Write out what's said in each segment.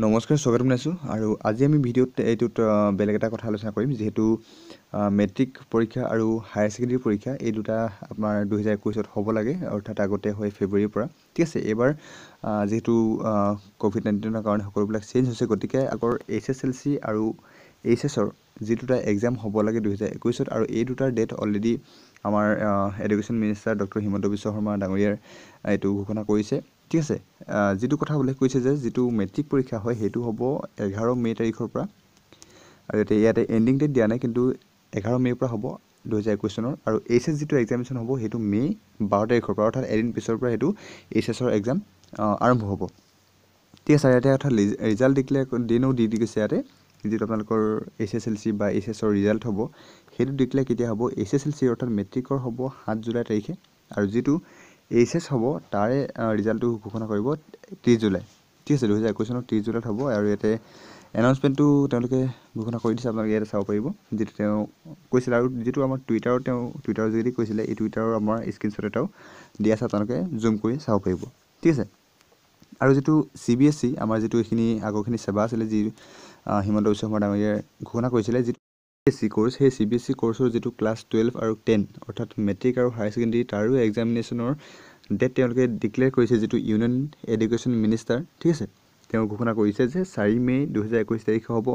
নমস্কাৰ স্বাগতম জনাইছোঁ আৰু আজি আমি ভিডিঅ'ত এইটোত বেলেগ এটা কথা আলোচনা কৰিম যিহেতু মেট্ৰিক পৰীক্ষা আৰু হায়াৰ ছেকেণ্ডেৰী পৰীক্ষা এই দুটা আমাৰ দুহেজাৰ একৈছত হ'ব লাগে অৰ্থাৎ আগতে হয় ফেব্ৰুৱাৰীৰ পৰা ঠিক আছে এইবাৰ যিহেতু ক'ভিড নাইণ্টিনৰ কাৰণে সকলোবিলাক চেঞ্জ হৈছে গতিকে আগৰ এইচ এছ এল চি আৰু এইচ এছৰ যি দুটা এক্সাম হ'ব লাগে দুহেজাৰ একৈছত আৰু এই দুটাৰ ডেট অলৰেডি আমাৰ education minister doctor Himanta Biswa Sarma ডাঙৰীয়াৰ এইটো ঘোষণা কৰিছে ঠিক আছে যিটো কথা উল্লেখ কৰিছে যে যিটো মেট্ৰিক পৰীক্ষা হয় সেইটো হ'ব এঘাৰ মে' তাৰিখৰ পৰা আৰু এতিয়া ইয়াতে এণ্ডিং ডেট দিয়া নাই কিন্তু এঘাৰ মে'ৰ পৰা হ'ব দুহেজাৰ একৈছ চনৰ আৰু এইচ এছ যিটো এক্সামিনেশ্যন হ'ব সেইটো মে' বাৰ তাৰিখৰ পৰা অৰ্থাৎ এদিন পিছৰ পৰা সেইটো এইচ এছৰ এক্সাম আৰম্ভ হ'ব ঠিক আছে ইয়াতে অৰ্থাৎ ৰিজাল্ট দিলে দিনো দি দি গৈছে ইয়াতে যিটো আপোনালোকৰ এইচ এছ এল চি বা এইচ এছৰ ৰিজাল্ট হ'ব সেইটো ডিক্লেয়াৰ কেতিয়া হ'ব এইচ এছ এল চি অৰ্থাৎ মেট্ৰিকৰ হ'ব সাত জুলাই তাৰিখে আৰু যিটো এইচ এছ হ'ব তাৰে ৰিজাল্টটো ঘোষণা কৰিব ত্ৰিছ জুলাই ঠিক আছে দুহেজাৰ একৈছ চনত ত্ৰিছ জুলাইত হ'ব আৰু ইয়াতে এনাউন্সমেণ্টটো তেওঁলোকে ঘোষণা কৰি দিছে আপোনালোকে ইয়াতে চাব পাৰিব যিটো তেওঁ কৈছিলে আৰু যিটো আমাৰ টুইটাৰত তেওঁ টুইটাৰৰ যোগেদি কৈছিলে এই টুইটাৰৰ আমাৰ স্ক্ৰীণশ্বট এটাও দিয়া আছে আপোনালোকে জুম কৰি চাব পাৰিব ঠিক আছে আৰু যিটো চি বি এছ চি আমাৰ যিটো এইখিনি আগৰখিনি সেৱা আছিলে যি হিমন্ত বিশ্ব শৰ্মা ডাঙৰীয়াই ঘোষণা কৰিছিলে যিটো চি বি এছ কৰ্চ সেই চি বি এছ চি কোৰ্চৰ যিটো ক্লাছ টুৱেলভ আৰু টেন অৰ্থাৎ মেট্ৰিক আৰু হায়াৰ ছেকেণ্ডেৰী তাৰো এক্সামিনেশ্যনৰ ডেট তেওঁলোকে ডিক্লেয়াৰ কৰিছে যিটো ইউনিয়ন এডুকেশ্যন মিনিষ্টাৰ ঠিক আছে তেওঁ ঘোষণা কৰিছে যে চাৰি মে' দুহেজাৰ একৈছ তাৰিখে হ'ব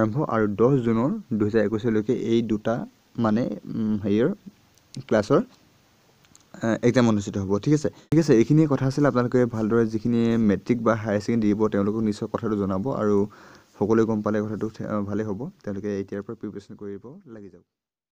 আৰম্ভ আৰু দহ জুনৰ দুহেজাৰ একৈছলৈকে এই দুটা মানে হেৰিয়ৰ ক্লাছৰ একজাম অনুষ্ঠিত হ'ব ঠিক আছে ঠিক আছে এইখিনিয়ে কথা আছিলে আপোনালোকে ভালদৰে যিখিনি মেট্ৰিক বা হায়াৰ ছেকেণ্ডেৰী দিব তেওঁলোকক নিশ্চয় কথাটো জনাব আৰু সকলোৱে গম পালে কথাটো ভালেই হ'ব তেওঁলোকে এতিয়াৰ পৰা প্ৰিপেৰেশ্যন কৰিব লাগি যাব